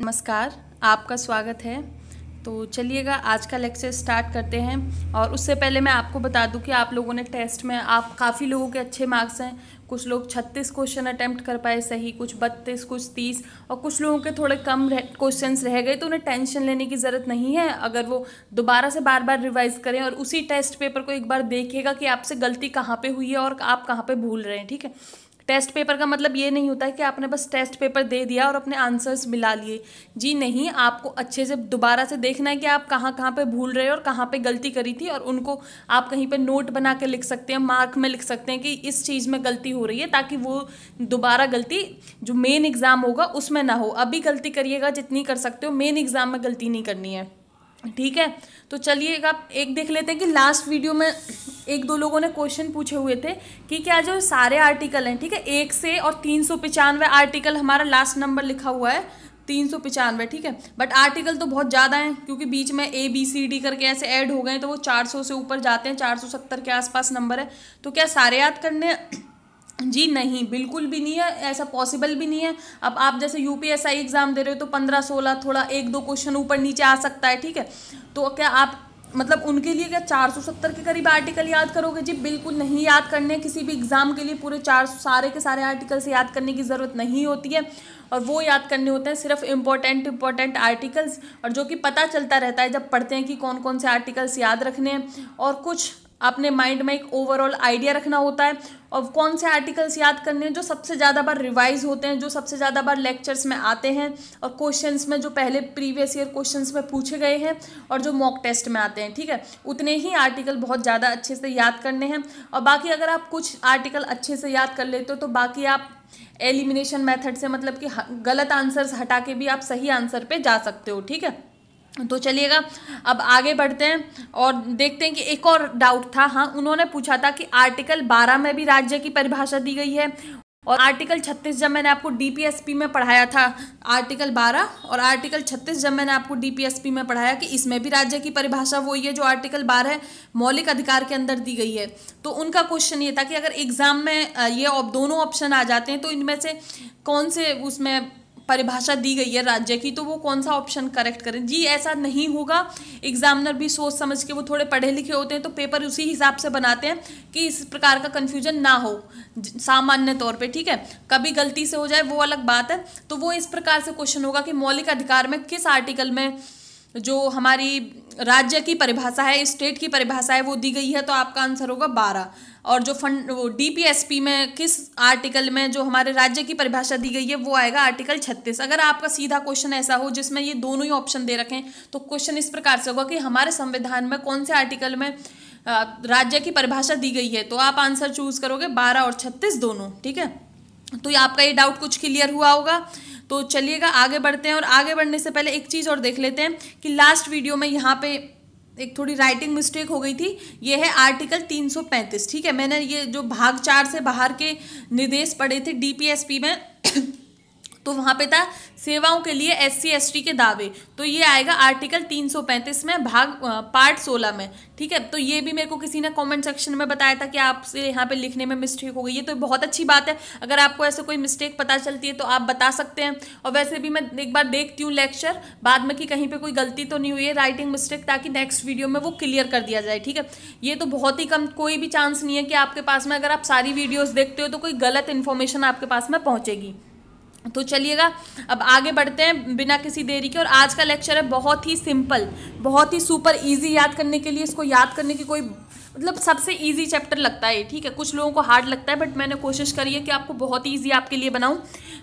नमस्कार आपका स्वागत है तो चलिएगा आज का लेक्चर स्टार्ट करते हैं और उससे पहले मैं आपको बता दूं कि आप लोगों ने टेस्ट में आप काफ़ी लोगों के अच्छे मार्क्स हैं कुछ लोग 36 क्वेश्चन अटैम्प्ट कर पाए सही कुछ 32 कुछ 30 और कुछ लोगों के थोड़े कम क्वेश्चन रह गए तो उन्हें टेंशन लेने की ज़रूरत नहीं है अगर वो दोबारा से बार बार रिवाइज़ करें और उसी टेस्ट पेपर को एक बार देखेगा कि आपसे गलती कहाँ पर हुई है और आप कहाँ पर भूल रहे हैं ठीक है टेस्ट पेपर का मतलब ये नहीं होता है कि आपने बस टेस्ट पेपर दे दिया और अपने आंसर्स मिला लिए जी नहीं आपको अच्छे से दोबारा से देखना है कि आप कहाँ कहाँ पे भूल रहे हो और कहाँ पे गलती करी थी और उनको आप कहीं पे नोट बना के लिख सकते हैं मार्क में लिख सकते हैं कि इस चीज़ में गलती हो रही है ताकि वो दोबारा गलती जो मेन एग्ज़ाम होगा उसमें ना हो अभी गलती करिएगा जितनी कर सकते हो मेन एग्ज़ाम में गलती नहीं करनी है ठीक है तो आप एक देख लेते हैं कि लास्ट वीडियो में एक दो लोगों ने क्वेश्चन पूछे हुए थे कि क्या जो सारे आर्टिकल हैं ठीक है एक से और तीन सौ पचानवे आर्टिकल हमारा लास्ट नंबर लिखा हुआ है तीन सौ पचानवे ठीक है बट आर्टिकल तो बहुत ज़्यादा हैं क्योंकि बीच में ए बी सी डी करके ऐसे ऐड हो गए तो वो चार सौ से ऊपर जाते हैं चार सौ सत्तर के आसपास नंबर है तो क्या सारे याद करने जी नहीं बिल्कुल भी नहीं है ऐसा पॉसिबल भी नहीं है अब आप जैसे यूपीएसआई एग्ज़ाम दे रहे हो तो पंद्रह सोलह थोड़ा एक दो क्वेश्चन ऊपर नीचे आ सकता है ठीक है तो क्या आप मतलब उनके लिए क्या चार सौ सत्तर के करीब आर्टिकल याद करोगे जी बिल्कुल नहीं याद करने किसी भी एग्ज़ाम के लिए पूरे चार सारे के सारे आर्टिकल्स याद करने की ज़रूरत नहीं होती है और वो याद करने होते हैं सिर्फ इम्पोर्टेंट इम्पॉर्टेंट आर्टिकल्स और जो कि पता चलता रहता है जब पढ़ते हैं कि कौन कौन से आर्टिकल्स याद रखने हैं और कुछ अपने माइंड में एक ओवरऑल आइडिया रखना होता है और कौन से आर्टिकल्स याद करने हैं जो सबसे ज़्यादा बार रिवाइज होते हैं जो सबसे ज़्यादा बार लेक्चर्स में आते हैं और क्वेश्चंस में जो पहले प्रीवियस ईयर क्वेश्चंस में पूछे गए हैं और जो मॉक टेस्ट में आते हैं ठीक है उतने ही आर्टिकल बहुत ज़्यादा अच्छे से याद करने हैं और बाकी अगर आप कुछ आर्टिकल अच्छे से याद कर लेते हो तो बाकी आप एलिमिनेशन मेथड से मतलब कि गलत आंसर्स हटा के भी आप सही आंसर पे जा सकते हो ठीक है तो चलिएगा अब आगे बढ़ते हैं और देखते हैं कि एक और डाउट था हाँ उन्होंने पूछा था कि आर्टिकल 12 में भी राज्य की परिभाषा दी गई है और आर्टिकल 36 जब मैंने आपको डीपीएसपी में पढ़ाया था आर्टिकल 12 और आर्टिकल 36 जब मैंने आपको डीपीएसपी में पढ़ाया कि इसमें भी राज्य की परिभाषा वही है जो आर्टिकल 12 मौलिक अधिकार के अंदर दी गई है तो उनका क्वेश्चन ये था कि अगर एग्ज़ाम में ये दोनों ऑप्शन आ जाते हैं तो इनमें से कौन से उसमें परिभाषा दी गई है राज्य की तो वो कौन सा ऑप्शन करेक्ट करें जी ऐसा नहीं होगा एग्जामिनर भी सोच समझ के वो थोड़े पढ़े लिखे होते हैं तो पेपर उसी हिसाब से बनाते हैं कि इस प्रकार का कन्फ्यूजन ना हो सामान्य तौर पे ठीक है कभी गलती से हो जाए वो अलग बात है तो वो इस प्रकार से क्वेश्चन होगा कि मौलिक अधिकार में किस आर्टिकल में जो हमारी राज्य की परिभाषा है स्टेट की परिभाषा है वो दी गई है तो आपका आंसर होगा बारह और जो फंड वो डीपीएसपी में किस आर्टिकल में जो हमारे राज्य की परिभाषा दी गई है वो आएगा आर्टिकल छत्तीस अगर आपका सीधा क्वेश्चन ऐसा हो जिसमें ये दोनों ही ऑप्शन दे रखें तो क्वेश्चन इस प्रकार से होगा कि हमारे संविधान में कौन से आर्टिकल में राज्य की परिभाषा दी गई है तो आप आंसर चूज करोगे बारह और छत्तीस दोनों ठीक है तो ये आपका ये डाउट कुछ क्लियर हुआ होगा तो चलिएगा आगे बढ़ते हैं और आगे बढ़ने से पहले एक चीज़ और देख लेते हैं कि लास्ट वीडियो में यहाँ पे एक थोड़ी राइटिंग मिस्टेक हो गई थी ये है आर्टिकल 335 ठीक है मैंने ये जो भाग चार से बाहर के निर्देश पढ़े थे डीपीएसपी में तो वहाँ पे था सेवाओं के लिए एस सी के दावे तो ये आएगा आर्टिकल 335 में भाग पार्ट 16 में ठीक है तो ये भी मेरे को किसी ने कमेंट सेक्शन में बताया था कि आपसे यहाँ पे लिखने में मिस्टेक हो गई ये तो बहुत अच्छी बात है अगर आपको ऐसे कोई मिस्टेक पता चलती है तो आप बता सकते हैं और वैसे भी मैं एक बार देखती हूँ लेक्चर बाद में कि कहीं पर कोई गलती तो नहीं हुई है राइटिंग मिस्टेक ताकि नेक्स्ट वीडियो में वो क्लियर कर दिया जाए ठीक है ये तो बहुत ही कम कोई भी चांस नहीं है कि आपके पास में अगर आप सारी वीडियोज़ देखते हो तो कोई गलत इन्फॉर्मेशन आपके पास में पहुँचेगी तो चलिएगा अब आगे बढ़ते हैं बिना किसी देरी के और आज का लेक्चर है बहुत ही सिंपल बहुत ही सुपर इजी याद करने के लिए इसको याद करने की कोई मतलब सबसे इजी चैप्टर लगता है ठीक है कुछ लोगों को हार्ड लगता है बट मैंने कोशिश करी है कि आपको बहुत ही ईजी आपके लिए बनाऊं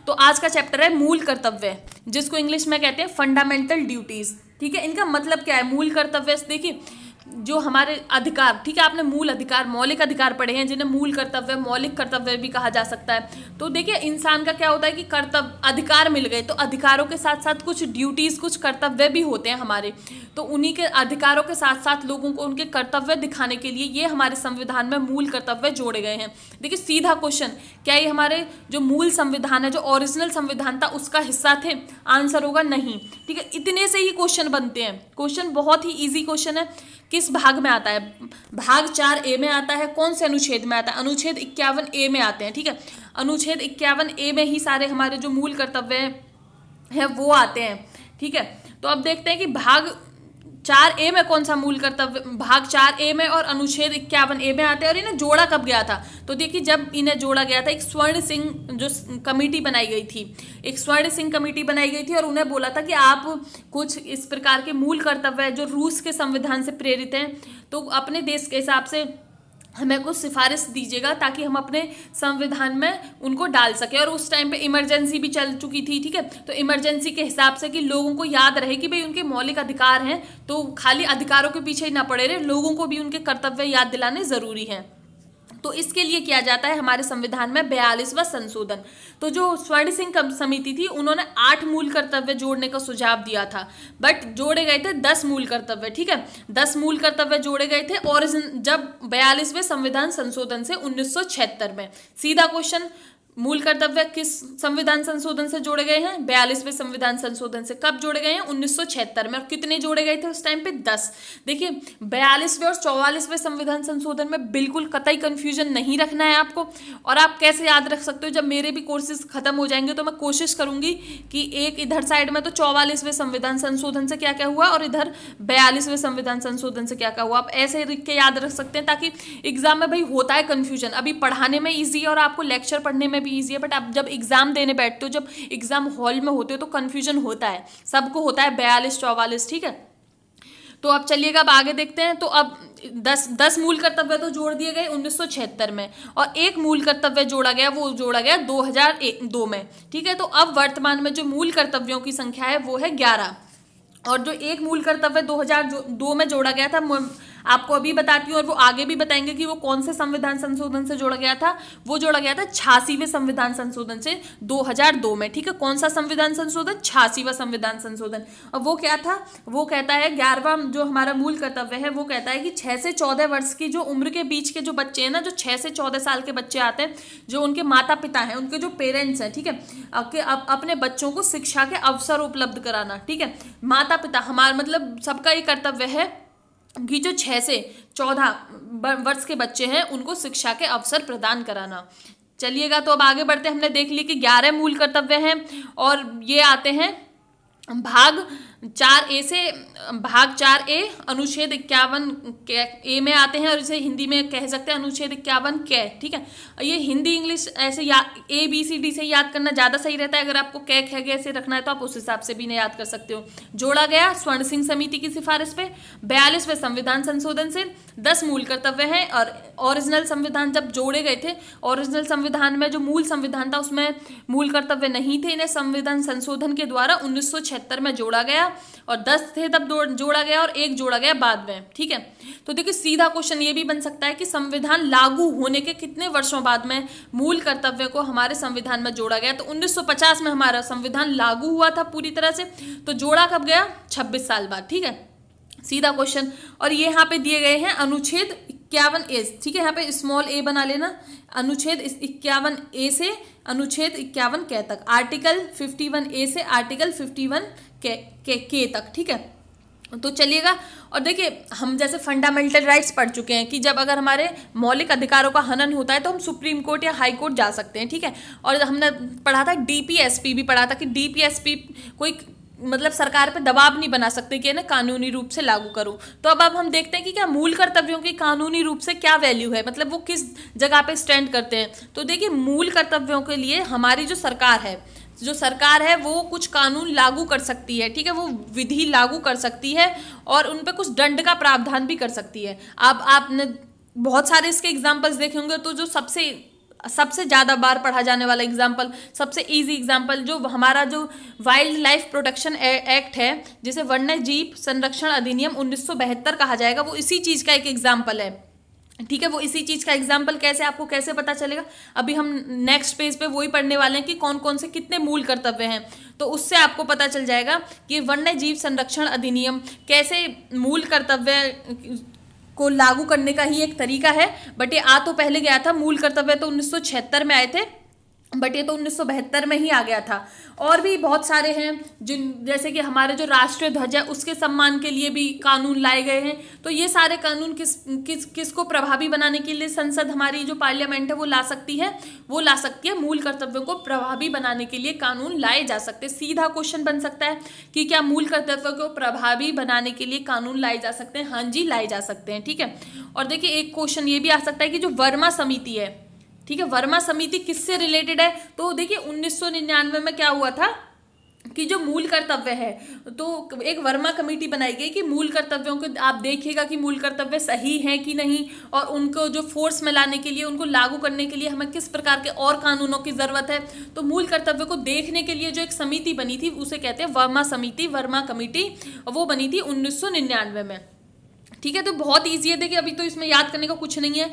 तो आज का चैप्टर है मूल कर्तव्य जिसको इंग्लिश में कहते हैं फंडामेंटल ड्यूटीज़ ठीक है इनका मतलब क्या है मूल कर्तव्य देखिए जो हमारे अधिकार ठीक है आपने मूल अधिकार मौलिक अधिकार पढ़े हैं जिन्हें मूल कर्तव्य मौलिक कर्तव्य भी कहा जा सकता है तो देखिए इंसान का क्या होता है कि कर्तव्य अधिकार मिल गए तो अधिकारों के साथ साथ कुछ ड्यूटीज़ कुछ कर्तव्य भी होते हैं हमारे तो उन्हीं के अधिकारों के साथ साथ लोगों को उनके कर्तव्य दिखाने के लिए ये हमारे संविधान में मूल कर्तव्य जोड़े गए हैं देखिए सीधा क्वेश्चन क्या ये हमारे जो मूल संविधान है जो ओरिजिनल संविधान था उसका हिस्सा थे आंसर होगा नहीं ठीक है इतने से ही क्वेश्चन बनते हैं क्वेश्चन बहुत ही ईजी क्वेश्चन है किस भाग में आता है भाग चार ए में आता है कौन से अनुच्छेद में आता है अनुच्छेद इक्यावन ए में आते हैं ठीक है अनुच्छेद इक्यावन ए में ही सारे हमारे जो मूल कर्तव्य हैं वो आते हैं ठीक है तो अब देखते हैं कि भाग चार ए में कौन सा मूल कर्तव्य भाग चार ए में और अनुच्छेद इक्यावन ए में आते हैं और इन्हें जोड़ा कब गया था तो देखिए जब इन्हें जोड़ा गया था एक स्वर्ण सिंह जो कमेटी बनाई गई थी एक स्वर्ण सिंह कमेटी बनाई गई थी और उन्हें बोला था कि आप कुछ इस प्रकार के मूल कर्तव्य जो रूस के संविधान से प्रेरित हैं तो अपने देश के हिसाब से हमें कुछ सिफारिश दीजिएगा ताकि हम अपने संविधान में उनको डाल सकें और उस टाइम पे इमरजेंसी भी चल चुकी थी ठीक है तो इमरजेंसी के हिसाब से कि लोगों को याद रहे कि भाई उनके मौलिक अधिकार हैं तो खाली अधिकारों के पीछे ही ना पड़े रहे लोगों को भी उनके कर्तव्य याद दिलाने ज़रूरी हैं तो इसके लिए किया जाता है हमारे संविधान में बयालीसवा संशोधन तो जो स्वर्ण सिंह समिति थी उन्होंने आठ मूल कर्तव्य जोड़ने का सुझाव दिया था बट जोड़े गए थे दस मूल कर्तव्य ठीक है दस मूल कर्तव्य जोड़े गए थे और जब बयालीसवें संविधान संशोधन से उन्नीस में सीधा क्वेश्चन मूल कर्तव्य किस संविधान संशोधन से जोड़े गए हैं बयालीसवें संविधान संशोधन से कब जोड़े गए हैं 1976 में और कितने जोड़े गए थे उस टाइम पे दस देखिए बयालीसवें और चौवालीसवें संविधान संशोधन में बिल्कुल कतई कन्फ्यूजन नहीं रखना है आपको और आप कैसे याद रख सकते हो जब मेरे भी कोर्सेज खत्म हो जाएंगे तो मैं कोशिश करूंगी कि एक इधर साइड में तो चौवालीसवें संविधान संशोधन से क्या क्या हुआ और इधर बयालीसवें संविधान संशोधन से क्या क्या हुआ आप ऐसे लिख के याद रख सकते हैं ताकि एग्जाम में भाई होता है कन्फ्यूजन अभी पढ़ाने में ईजी है और आपको लेक्चर पढ़ने में भी ईजी है बट आप जब एग्ज़ाम देने बैठते हो जब एग्ज़ाम हॉल में होते हो तो कन्फ्यूजन होता है सबको होता है बयालीस चौवालीस ठीक है तो अब चलिएगा अब आगे देखते हैं तो अब दस दस मूल कर्तव्य तो जोड़ दिए गए उन्नीस में और एक मूल कर्तव्य जोड़ा गया वो जोड़ा गया 2002 में ठीक है तो अब वर्तमान में जो मूल कर्तव्यों की संख्या है वो है ग्यारह और जो एक मूल कर्तव्य 2002 में जोड़ा गया था आपको अभी बताती हूँ और वो आगे भी बताएंगे कि वो कौन से संविधान संशोधन से जोड़ा गया था वो जोड़ा गया था छियासीवें संविधान संशोधन से 2002 में ठीक है कौन सा संविधान संशोधन छियासीवा संविधान संशोधन अब वो क्या था वो कहता है ग्यारहवा जो हमारा मूल कर्तव्य है वो कहता है कि छः से चौदह वर्ष की जो उम्र के बीच के जो बच्चे हैं ना जो छः से चौदह साल के बच्चे आते हैं जो उनके माता पिता हैं उनके जो पेरेंट्स हैं ठीक है कि अपने बच्चों को शिक्षा के अवसर उपलब्ध कराना ठीक है माता पिता हमारा मतलब सबका ये कर्तव्य है कि जो छः से चौदह वर्ष के बच्चे हैं उनको शिक्षा के अवसर प्रदान कराना चलिएगा तो अब आगे बढ़ते हमने देख लिया कि ग्यारह मूल कर्तव्य हैं और ये आते हैं भाग चार ए से भाग चार ए अनुच्छेद इक्यावन ए में आते हैं और इसे हिंदी में कह सकते हैं अनुच्छेद इक्यावन कै ठीक है ये हिंदी इंग्लिश ऐसे या ए बी सी डी से याद करना ज़्यादा सही रहता है अगर आपको कै कह गए से रखना है तो आप उस हिसाब से भी इन्हें याद कर सकते हो जोड़ा गया स्वर्ण सिंह समिति की सिफारिश पे बयालीसवें संविधान संशोधन से दस मूल कर्तव्य हैं और ओरिजिनल संविधान जब जोड़े गए थे ओरिजिनल संविधान में जो मूल संविधान था उसमें मूल कर्तव्य नहीं थे इन्हें संविधान संशोधन के द्वारा उन्नीस में जोड़ा गया गया और दस थे तब जोड़ा गया और एक जोड़ा गया बाद में ठीक है तो देखिए सीधा क्वेश्चन ये भी बन सकता है कि संविधान लागू होने के कितने वर्षों बाद में मूल कर्तव्य को हमारे संविधान में जोड़ा गया तो 1950 में हमारा संविधान लागू हुआ था पूरी तरह से तो जोड़ा कब गया 26 साल बाद ठीक है सीधा क्वेश्चन और ये यहाँ पे दिए गए हैं अनुच्छेद इक्यावन ए ठीक है यहाँ पे स्मॉल ए बना लेना अनुच्छेद इक्यावन ए से अनुच्छेद इक्यावन के तक आर्टिकल फिफ्टी वन ए से आर्टिकल फिफ्टी वन के, के, के तक ठीक है तो चलिएगा और देखिए हम जैसे फंडामेंटल राइट्स पढ़ चुके हैं कि जब अगर हमारे मौलिक अधिकारों का हनन होता है तो हम सुप्रीम कोर्ट या हाई कोर्ट जा सकते हैं ठीक है और हमने पढ़ा था डीपीएसपी भी पढ़ा था कि डीपीएसपी कोई मतलब सरकार पे दबाव नहीं बना सकते कि ना कानूनी रूप से लागू करूं तो अब अब हम देखते हैं कि क्या मूल कर्तव्यों की कानूनी रूप से क्या वैल्यू है मतलब वो किस जगह पे स्टैंड करते हैं तो देखिए मूल कर्तव्यों के लिए हमारी जो सरकार है जो सरकार है वो कुछ कानून लागू कर सकती है ठीक है वो विधि लागू कर सकती है और उन पर कुछ दंड का प्रावधान भी कर सकती है अब आप, आपने बहुत सारे इसके एग्जाम्पल्स देखे होंगे तो जो सबसे सबसे ज़्यादा बार पढ़ा जाने वाला एग्जाम्पल सबसे ईजी एग्जाम्पल जो हमारा जो वाइल्ड लाइफ प्रोटेक्शन एक्ट है जिसे वन्य जीव संरक्षण अधिनियम उन्नीस कहा जाएगा वो इसी चीज़ का एक एग्जाम्पल है ठीक है वो इसी चीज़ का एग्जाम्पल कैसे आपको कैसे पता चलेगा अभी हम नेक्स्ट पेज पे वही पढ़ने वाले हैं कि कौन कौन से कितने मूल कर्तव्य हैं तो उससे आपको पता चल जाएगा कि वन्य जीव संरक्षण अधिनियम कैसे मूल कर्तव्य को लागू करने का ही एक तरीका है बट ये आ तो पहले गया था मूल कर्तव्य तो 1976 में आए थे बट ये तो उन्नीस में ही आ गया था और भी बहुत सारे हैं जिन जैसे कि हमारे जो राष्ट्रीय ध्वज है उसके सम्मान के लिए भी कानून लाए गए हैं तो ये सारे कानून किस किस किसको प्रभावी बनाने के लिए संसद हमारी जो पार्लियामेंट है वो ला सकती है वो ला सकती है मूल कर्तव्यों को प्रभावी बनाने के लिए कानून लाए जा सकते सीधा क्वेश्चन बन सकता है कि क्या मूल कर्तव्यों को प्रभावी बनाने के लिए कानून लाए जा सकते हैं हाँ जी लाए जा सकते हैं ठीक है और देखिए एक क्वेश्चन ये भी आ सकता है कि जो वर्मा समिति है ठीक है वर्मा समिति किससे रिलेटेड है तो देखिए उन्नीस में क्या हुआ था कि जो मूल कर्तव्य है तो एक वर्मा कमेटी बनाई गई कि मूल कर्तव्यों को आप देखिएगा कि मूल कर्तव्य सही हैं कि नहीं और उनको जो फोर्स में लाने के लिए उनको लागू करने के लिए हमें किस प्रकार के और कानूनों की ज़रूरत है तो मूल कर्तव्य को देखने के लिए जो एक समिति बनी थी उसे कहते हैं वर्मा समिति वर्मा कमेटी वो बनी थी उन्नीस में ठीक है तो बहुत ईजी है देखिए अभी तो इसमें याद करने का कुछ नहीं है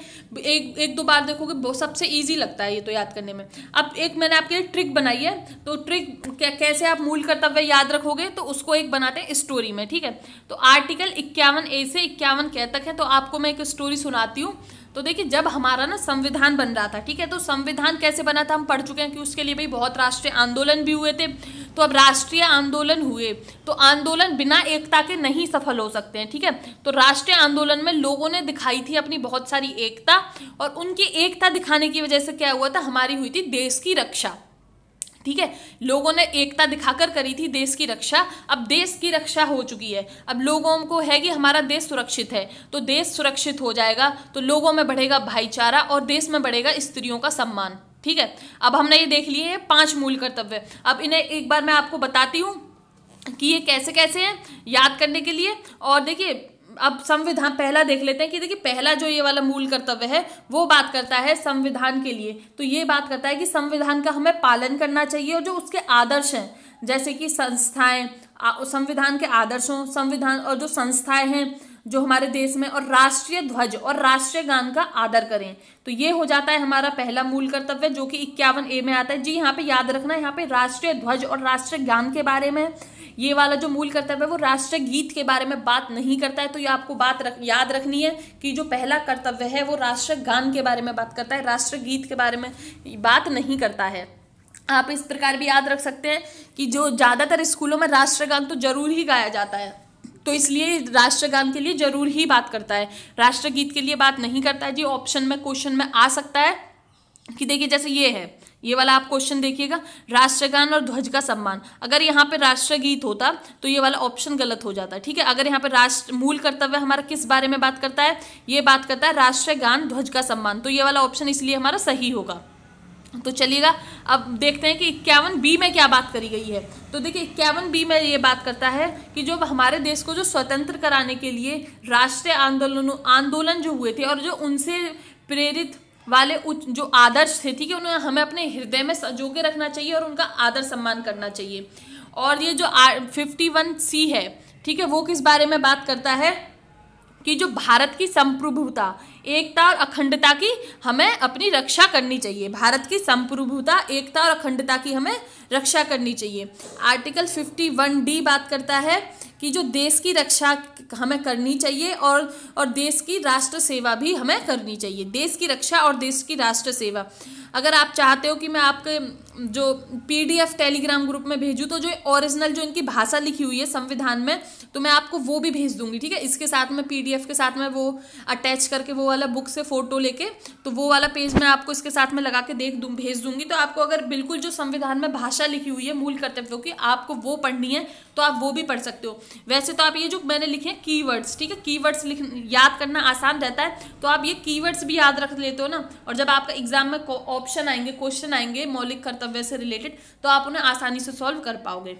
एक एक दो बार देखोगे सबसे ईजी लगता है ये तो याद करने में अब एक मैंने आपके लिए ट्रिक बनाई है तो ट्रिक कैसे आप मूल कर्तव्य याद रखोगे तो उसको एक बनाते हैं स्टोरी में ठीक है तो आर्टिकल इक्यावन ए से इक्यावन कह तक है तो आपको मैं एक स्टोरी सुनाती हूँ तो देखिए जब हमारा ना संविधान बन रहा था ठीक है तो संविधान कैसे बना था हम पढ़ चुके हैं कि उसके लिए भाई बहुत राष्ट्रीय आंदोलन भी हुए थे तो अब राष्ट्रीय आंदोलन हुए तो आंदोलन बिना एकता के नहीं सफल हो सकते हैं ठीक है तो राष्ट्रीय आंदोलन में लोगों ने दिखाई थी अपनी बहुत सारी एकता और उनकी एकता दिखाने की वजह से क्या हुआ था हमारी हुई थी देश की रक्षा ठीक है लोगों ने एकता दिखाकर करी थी देश की रक्षा अब देश की रक्षा हो चुकी है अब लोगों को है कि हमारा देश सुरक्षित है तो देश सुरक्षित हो जाएगा तो लोगों में बढ़ेगा भाईचारा और देश में बढ़ेगा स्त्रियों का सम्मान ठीक है अब हमने ये देख लिए पांच मूल कर्तव्य अब इन्हें एक बार मैं आपको बताती हूँ कि ये कैसे कैसे हैं याद करने के लिए और देखिए अब संविधान पहला देख लेते हैं कि देखिए पहला जो ये वाला मूल कर्तव्य है वो बात करता है संविधान के लिए तो ये बात करता है कि संविधान का हमें पालन करना चाहिए और जो उसके आदर्श हैं जैसे कि संस्थाएं संविधान के आदर्शों संविधान और जो संस्थाएं हैं जो हमारे देश में और राष्ट्रीय ध्वज और राष्ट्रीय गान का आदर करें तो ये हो जाता है हमारा पहला मूल कर्तव्य जो कि इक्यावन ए में आता है जी यहाँ पे याद रखना यहाँ पे राष्ट्रीय ध्वज और राष्ट्रीय गान के बारे में ये वाला जो मूल कर्तव्य है वो राष्ट्र गीत के बारे में बात नहीं करता है तो ये आपको बात रख, याद रखनी है कि जो पहला कर्तव्य है वो राष्ट्रगान के बारे में बात करता है राष्ट्र गीत के बारे में बात नहीं करता है आप इस प्रकार भी याद रख सकते हैं कि जो ज़्यादातर स्कूलों में राष्ट्रगान तो जरूर ही गाया जाता है तो इसलिए राष्ट्रगान के लिए जरूर ही बात करता है राष्ट्रगीत के लिए बात नहीं करता है जी ऑप्शन में क्वेश्चन में आ सकता है कि देखिए जैसे ये है ये वाला आप क्वेश्चन देखिएगा राष्ट्रगान और ध्वज का सम्मान अगर यहाँ पे राष्ट्रगीत होता तो ये वाला ऑप्शन गलत हो जाता ठीक है अगर यहाँ पे राष्ट्र मूल कर्तव्य हमारा किस बारे में बात करता है ये बात करता है राष्ट्रगान ध्वज का सम्मान तो ये वाला ऑप्शन इसलिए हमारा सही होगा तो चलिएगा अब देखते हैं कि इक्यावन बी में क्या बात करी गई है तो देखिए इक्यावन बी में ये बात करता है कि जो हमारे देश को जो स्वतंत्र कराने के लिए राष्ट्रीय आंदोलन आंदोलन जो हुए थे और जो उनसे प्रेरित वाले उच्च जो आदर्श थे ठीक है उन्हें हमें अपने हृदय में सजो के रखना चाहिए और उनका आदर सम्मान करना चाहिए और ये जो फिफ्टी वन सी है ठीक है वो किस बारे में बात करता है कि जो भारत की संप्रभुता एकता और अखंडता की हमें अपनी रक्षा करनी चाहिए भारत की संप्रभुता एकता और अखंडता की हमें रक्षा करनी चाहिए आर्टिकल 51 डी बात करता है कि जो देश की रक्षा हमें करनी चाहिए और और देश की राष्ट्र सेवा भी हमें करनी चाहिए देश की रक्षा और देश की राष्ट्र सेवा अगर आप चाहते हो कि मैं आपके जो पीडीएफ टेलीग्राम ग्रुप में भेजूँ तो जो ओरिजिनल जो इनकी भाषा लिखी हुई है संविधान में तो मैं आपको वो भी भेज दूंगी ठीक है इसके साथ में पीडीएफ के साथ में वो अटैच करके वो वाला बुक से फ़ोटो लेके तो वो वाला पेज मैं आपको इसके साथ में लगा के देख दूँ भेज दूंगी तो आपको अगर बिल्कुल जो संविधान में भाषा भाषा लिखी हुई है मूल कर्तव्यों की आपको वो पढ़नी है तो आप वो भी पढ़ सकते हो वैसे तो आप ये जो मैंने लिखे हैं कीवर्ड्स ठीक है कीवर्ड्स लिख याद करना आसान रहता है तो आप ये कीवर्ड्स भी याद रख लेते हो ना और जब आपका एग्जाम में ऑप्शन आएंगे क्वेश्चन आएंगे मौलिक कर्तव्य से रिलेटेड तो आप उन्हें आसानी से सॉल्व कर पाओगे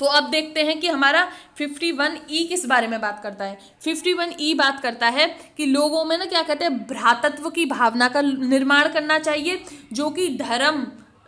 तो अब देखते हैं कि हमारा 51 ई e किस बारे में बात करता है 51 ई e बात करता है कि लोगों में ना क्या कहते हैं भ्रातत्व की भावना का निर्माण करना चाहिए जो कि धर्म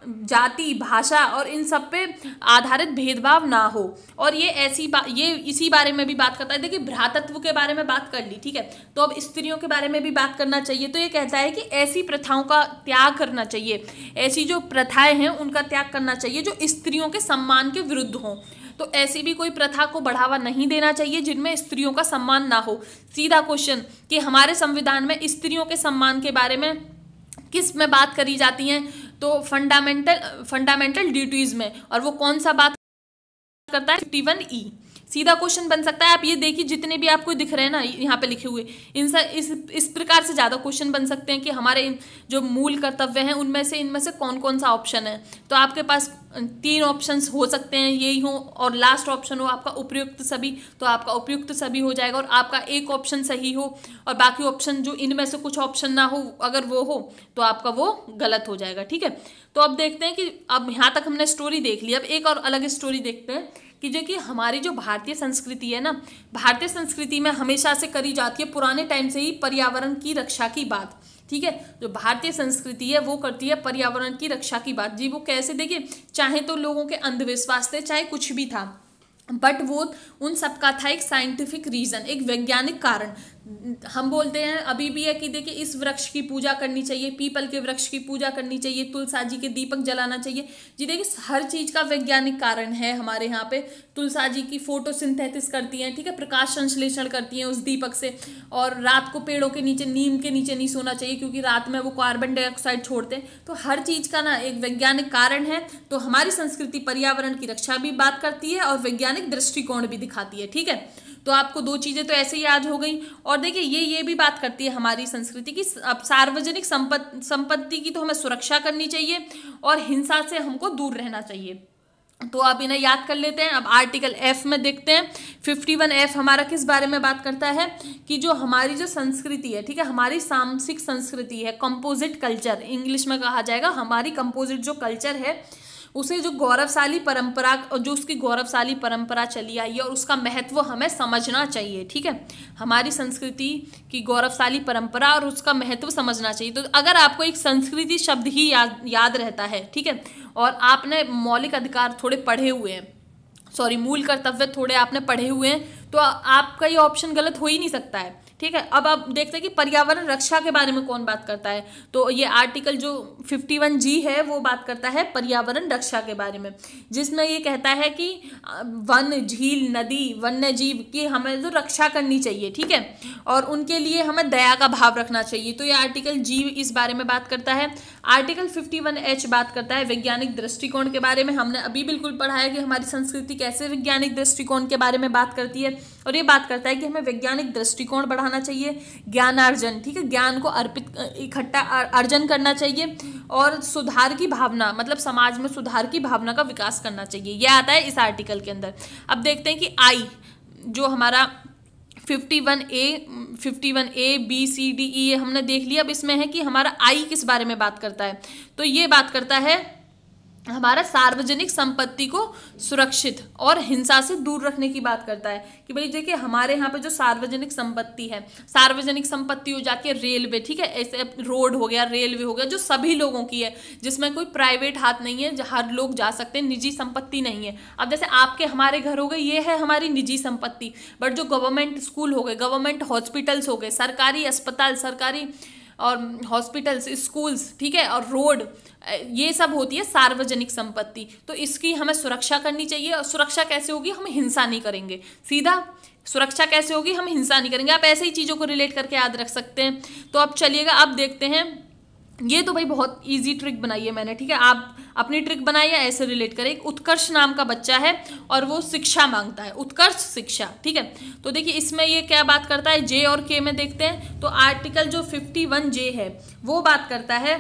जाति भाषा और इन सब पे आधारित भेदभाव ना हो और ये ऐसी बा ये इसी बारे में भी बात करता है देखिए भ्रातत्व के बारे में बात कर ली ठीक है तो अब स्त्रियों के बारे में भी बात करना चाहिए तो ये कहता है कि ऐसी प्रथाओं का त्याग करना चाहिए ऐसी जो प्रथाएं हैं उनका त्याग करना चाहिए जो स्त्रियों के सम्मान के विरुद्ध हों तो ऐसी भी कोई प्रथा को बढ़ावा नहीं देना चाहिए जिनमें स्त्रियों का सम्मान ना हो सीधा क्वेश्चन कि हमारे संविधान में स्त्रियों के सम्मान के बारे में किस में बात करी जाती हैं तो फंडामेंटल फंडामेंटल ड्यूटीज़ में और वो कौन सा बात करता है फिफ्टी वन ई सीधा क्वेश्चन बन सकता है आप ये देखिए जितने भी आपको दिख रहे हैं ना यहाँ पे लिखे हुए इन सर इस इस प्रकार से ज़्यादा क्वेश्चन बन सकते हैं कि हमारे जो मूल कर्तव्य हैं उनमें से इनमें से कौन कौन सा ऑप्शन है तो आपके पास तीन ऑप्शंस हो सकते हैं यही हो और लास्ट ऑप्शन हो आपका उपयुक्त सभी तो आपका उपयुक्त सभी हो जाएगा और आपका एक ऑप्शन सही हो और बाकी ऑप्शन जो इनमें से कुछ ऑप्शन ना हो अगर वो हो तो आपका वो गलत हो जाएगा ठीक है तो अब देखते हैं कि अब यहाँ तक हमने स्टोरी देख ली अब एक और अलग स्टोरी देखते हैं कि जो कि हमारी जो भारतीय संस्कृति है ना भारतीय संस्कृति में हमेशा से करी जाती है पुराने टाइम से ही पर्यावरण की रक्षा की बात ठीक है जो भारतीय संस्कृति है वो करती है पर्यावरण की रक्षा की बात जी वो कैसे देखिए चाहे तो लोगों के अंधविश्वास थे चाहे कुछ भी था बट वो उन सबका था एक साइंटिफिक रीज़न एक वैज्ञानिक कारण हम बोलते हैं अभी भी है कि देखिए इस वृक्ष की पूजा करनी चाहिए पीपल के वृक्ष की पूजा करनी चाहिए तुलसा जी के दीपक जलाना चाहिए जी देखिए हर चीज़ का वैज्ञानिक कारण है हमारे यहाँ पे तुलसा जी की सिंथेसिस करती हैं ठीक है प्रकाश संश्लेषण करती हैं उस दीपक से और रात को पेड़ों के नीचे नीम के नीचे नहीं सोना चाहिए क्योंकि रात में वो कार्बन डाइऑक्साइड छोड़ते हैं तो हर चीज़ का ना एक वैज्ञानिक कारण है तो हमारी संस्कृति पर्यावरण की रक्षा भी बात करती है और वैज्ञानिक दृष्टिकोण भी दिखाती है ठीक है तो आपको दो चीज़ें तो ऐसे ही याद हो गई और देखिए ये ये भी बात करती है हमारी संस्कृति की अब सार्वजनिक संपत्ति संपत्ति की तो हमें सुरक्षा करनी चाहिए और हिंसा से हमको दूर रहना चाहिए तो आप इन्हें याद कर लेते हैं अब आर्टिकल एफ में देखते हैं फिफ्टी वन एफ हमारा किस बारे में बात करता है कि जो हमारी जो संस्कृति है ठीक है हमारी सामसिक संस्कृति है कंपोजिट कल्चर इंग्लिश में कहा जाएगा हमारी कंपोजिट जो कल्चर है उसे जो गौरवशाली परंपरा जो उसकी गौरवशाली परंपरा चली आई है और उसका महत्व हमें समझना चाहिए ठीक है हमारी संस्कृति की गौरवशाली परंपरा और उसका महत्व समझना चाहिए तो अगर आपको एक संस्कृति शब्द ही याद याद रहता है ठीक है और आपने मौलिक अधिकार थोड़े पढ़े हुए हैं सॉरी मूल कर्तव्य थोड़े आपने पढ़े हुए हैं तो आपका ये ऑप्शन गलत हो ही नहीं सकता है ठीक है अब आप देखते हैं कि पर्यावरण रक्षा के बारे में कौन बात करता है तो ये आर्टिकल जो फिफ्टी वन जी है वो बात करता है पर्यावरण रक्षा के बारे में जिसमें ये कहता है कि वन झील नदी वन्य जीव की हमें तो रक्षा करनी चाहिए ठीक है और उनके लिए हमें दया का भाव रखना चाहिए तो ये आर्टिकल जी इस बारे में बात करता है आर्टिकल फिफ्टी वन एच बात करता है वैज्ञानिक दृष्टिकोण के बारे में हमने अभी बिल्कुल पढ़ा है कि हमारी संस्कृति कैसे वैज्ञानिक दृष्टिकोण के बारे में बात करती है और ये बात करता है कि हमें वैज्ञानिक दृष्टिकोण बढ़ाना चाहिए ज्ञानार्जन ठीक है ज्ञान को अर्पित इकट्ठा अर्जन करना चाहिए और सुधार की भावना मतलब समाज में सुधार की भावना का विकास करना चाहिए यह आता है इस आर्टिकल के अंदर अब देखते हैं कि आई जो हमारा fifty one A fifty one A B C D E ये हमने देख लिया अब इसमें है कि हमारा आई किस बारे में बात करता है तो ये बात करता है हमारा सार्वजनिक संपत्ति को सुरक्षित और हिंसा से दूर रखने की बात करता है कि भाई देखिए हमारे यहाँ पे जो सार्वजनिक संपत्ति है सार्वजनिक संपत्ति हो जाके रेलवे ठीक है ऐसे रोड हो गया रेलवे हो गया जो सभी लोगों की है जिसमें कोई प्राइवेट हाथ नहीं है हर लोग जा सकते हैं निजी संपत्ति नहीं है अब जैसे आपके हमारे घर हो गए ये है हमारी निजी संपत्ति बट जो गवर्नमेंट स्कूल हो गए गवर्नमेंट हॉस्पिटल्स हो गए सरकारी अस्पताल सरकारी और हॉस्पिटल्स स्कूल्स ठीक है और रोड ये सब होती है सार्वजनिक संपत्ति तो इसकी हमें सुरक्षा करनी चाहिए और सुरक्षा कैसे होगी हम हिंसा नहीं करेंगे सीधा सुरक्षा कैसे होगी हम हिंसा नहीं करेंगे आप ऐसे ही चीज़ों को रिलेट करके याद रख सकते हैं तो अब चलिएगा आप देखते हैं ये तो भाई बहुत इजी ट्रिक बनाई है मैंने ठीक है आप अपनी ट्रिक बनाई है ऐसे रिलेट करें एक उत्कर्ष नाम का बच्चा है और वो शिक्षा मांगता है उत्कर्ष शिक्षा ठीक है तो देखिए इसमें ये क्या बात करता है जे और के में देखते हैं तो आर्टिकल जो फिफ्टी वन जे है वो बात करता है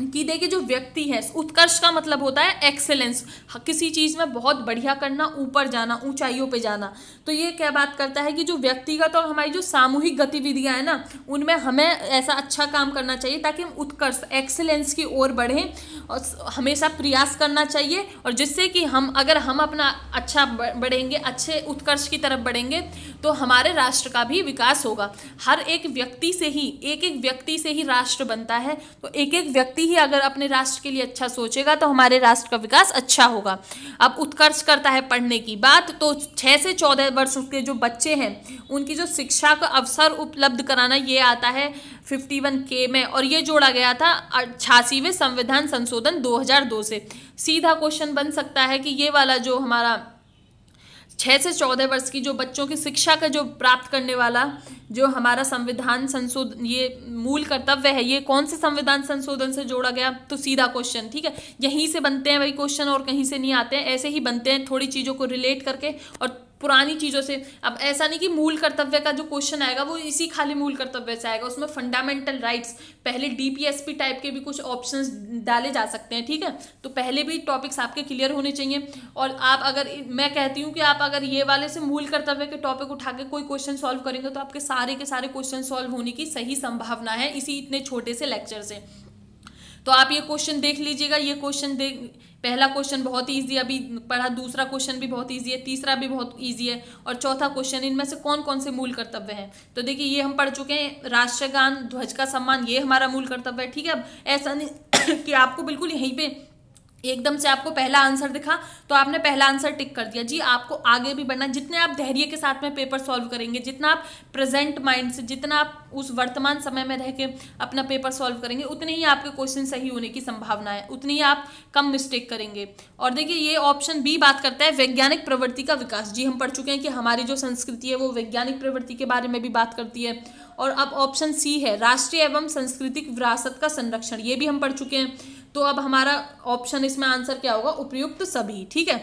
कि देखिए जो व्यक्ति है उत्कर्ष का मतलब होता है एक्सेलेंस किसी चीज़ में बहुत बढ़िया करना ऊपर जाना ऊंचाइयों पे जाना तो ये क्या बात करता है कि जो व्यक्तिगत और हमारी जो सामूहिक गतिविधियां हैं ना उनमें हमें ऐसा अच्छा काम करना चाहिए ताकि हम उत्कर्ष एक्सेलेंस की ओर बढ़ें और हमेशा प्रयास करना चाहिए और जिससे कि हम अगर हम अपना अच्छा बढ़ेंगे अच्छे उत्कर्ष की तरफ बढ़ेंगे तो हमारे राष्ट्र का भी विकास होगा हर एक व्यक्ति से ही एक एक व्यक्ति से ही राष्ट्र बनता है तो एक एक व्यक्ति ही अगर अपने राष्ट्र के लिए अच्छा सोचेगा तो हमारे राष्ट्र का विकास अच्छा होगा अब उत्कर्ष करता है पढ़ने की बात तो छः से चौदह वर्ष के जो बच्चे हैं उनकी जो शिक्षा का अवसर उपलब्ध कराना ये आता है फिफ्टी वन के में और ये जोड़ा गया था छियासीवें संविधान संशोधन 2002 से सीधा क्वेश्चन बन सकता है कि ये वाला जो हमारा छः से चौदह वर्ष की जो बच्चों की शिक्षा का जो प्राप्त करने वाला जो हमारा संविधान संशोधन ये मूल कर्तव्य है ये कौन से संविधान संशोधन से जोड़ा गया तो सीधा क्वेश्चन ठीक है यहीं से बनते हैं भाई क्वेश्चन और कहीं से नहीं आते हैं ऐसे ही बनते हैं थोड़ी चीज़ों को रिलेट करके और पुरानी चीज़ों से अब ऐसा नहीं कि मूल कर्तव्य का जो क्वेश्चन आएगा वो इसी खाली मूल कर्तव्य से आएगा उसमें फंडामेंटल राइट्स पहले डीपीएसपी टाइप के भी कुछ ऑप्शंस डाले जा सकते हैं ठीक है तो पहले भी टॉपिक्स आपके क्लियर होने चाहिए और आप अगर मैं कहती हूँ कि आप अगर ये वाले से मूल कर्तव्य के टॉपिक उठा के कोई क्वेश्चन सॉल्व करेंगे तो आपके सारे के सारे क्वेश्चन सॉल्व होने की सही संभावना है इसी इतने छोटे से लेक्चर से तो आप ये क्वेश्चन देख लीजिएगा ये क्वेश्चन देख पहला क्वेश्चन बहुत ईजी अभी पढ़ा दूसरा क्वेश्चन भी बहुत ईजी है तीसरा भी बहुत ईजी है और चौथा क्वेश्चन इनमें से कौन कौन से मूल कर्तव्य हैं तो देखिए ये हम पढ़ चुके हैं राष्ट्रगान ध्वज का सम्मान ये हमारा मूल कर्तव्य है ठीक है अब ऐसा नहीं कि आपको बिल्कुल यहीं पर एकदम से आपको पहला आंसर दिखा तो आपने पहला आंसर टिक कर दिया जी आपको आगे भी बढ़ना जितने आप धैर्य के साथ में पेपर सॉल्व करेंगे जितना आप प्रेजेंट माइंड से जितना आप उस वर्तमान समय में रह के अपना पेपर सॉल्व करेंगे उतने ही आपके क्वेश्चन सही होने की संभावना है उतनी ही आप कम मिस्टेक करेंगे और देखिए ये ऑप्शन बी बात करता है वैज्ञानिक प्रवृत्ति का विकास जी हम पढ़ चुके हैं कि हमारी जो संस्कृति है वो वैज्ञानिक प्रवृत्ति के बारे में भी बात करती है और अब ऑप्शन सी है राष्ट्रीय एवं सांस्कृतिक विरासत का संरक्षण ये भी हम पढ़ चुके हैं तो अब हमारा ऑप्शन इसमें आंसर क्या होगा उपयुक्त सभी ठीक है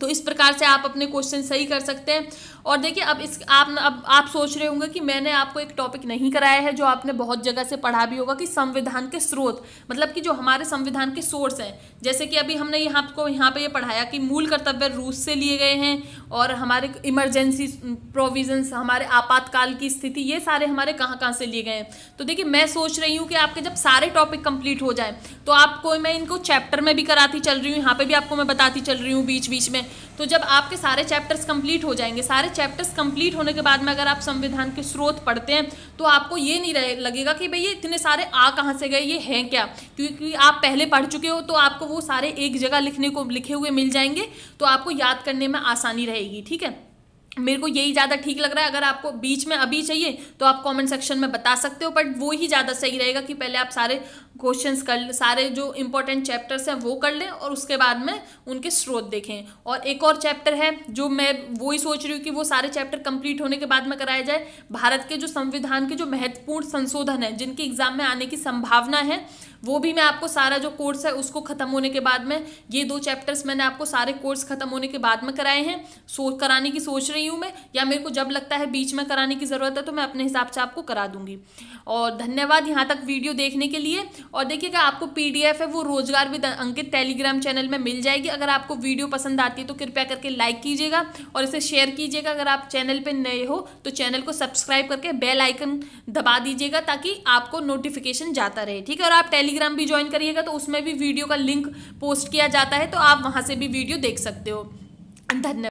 तो इस प्रकार से आप अपने क्वेश्चन सही कर सकते हैं और देखिए अब इस आप अब आप सोच रहे होंगे कि मैंने आपको एक टॉपिक नहीं कराया है जो आपने बहुत जगह से पढ़ा भी होगा कि संविधान के स्रोत मतलब कि जो हमारे संविधान के सोर्स हैं जैसे कि अभी हमने यहाँ को यहाँ पे ये यह पढ़ाया कि मूल कर्तव्य रूस से लिए गए हैं और हमारे इमरजेंसी प्रोविजंस हमारे आपातकाल की स्थिति ये सारे हमारे कहाँ कहाँ से लिए गए हैं तो देखिए मैं सोच रही हूँ कि आपके जब सारे टॉपिक कंप्लीट हो जाए तो आपको मैं इनको चैप्टर में भी कराती चल रही हूँ यहाँ पर भी आपको मैं बताती चल रही हूँ बीच बीच में तो जब आपके सारे चैप्टर्स कंप्लीट हो जाएंगे सारे चैप्टर्स कंप्लीट होने के बाद में अगर आप संविधान के स्रोत पढ़ते हैं तो आपको ये नहीं लगेगा कि भाई ये इतने सारे आ कहाँ से गए ये हैं क्या क्योंकि आप पहले पढ़ चुके हो तो आपको वो सारे एक जगह लिखने को लिखे हुए मिल जाएंगे तो आपको याद करने में आसानी रहेगी ठीक है मेरे को यही ज़्यादा ठीक लग रहा है अगर आपको बीच में अभी चाहिए तो आप कमेंट सेक्शन में बता सकते हो बट वो ही ज़्यादा सही रहेगा कि पहले आप सारे क्वेश्चंस कर सारे जो इम्पोर्टेंट चैप्टर्स हैं वो कर लें और उसके बाद में उनके स्रोत देखें और एक और चैप्टर है जो मैं वो ही सोच रही हूँ कि वो सारे चैप्टर कंप्लीट होने के बाद में कराया जाए भारत के जो संविधान के जो महत्वपूर्ण संशोधन हैं जिनके एग्ज़ाम में आने की संभावना है वो भी मैं आपको सारा जो कोर्स है उसको ख़त्म होने के बाद में ये दो चैप्टर्स मैंने आपको सारे कोर्स ख़त्म होने के बाद में कराए हैं सोच कराने की सोच रही हूँ मैं या मेरे को जब लगता है बीच में कराने की ज़रूरत है तो मैं अपने हिसाब से आपको करा दूंगी और धन्यवाद यहाँ तक वीडियो देखने के लिए और देखिएगा आपको पी है वो रोजगार विद अंकित टेलीग्राम चैनल में मिल जाएगी अगर आपको वीडियो पसंद आती है तो कृपया करके लाइक कीजिएगा और इसे शेयर कीजिएगा अगर आप चैनल पर नए हो तो चैनल को सब्सक्राइब करके बेल आइकन दबा दीजिएगा ताकि आपको नोटिफिकेशन जाता रहे ठीक है और आप टेली टेलीग्राम भी ज्वाइन करिएगा तो उसमें भी वीडियो का लिंक पोस्ट किया जाता है तो आप वहाँ से भी वीडियो देख सकते हो धन्यवाद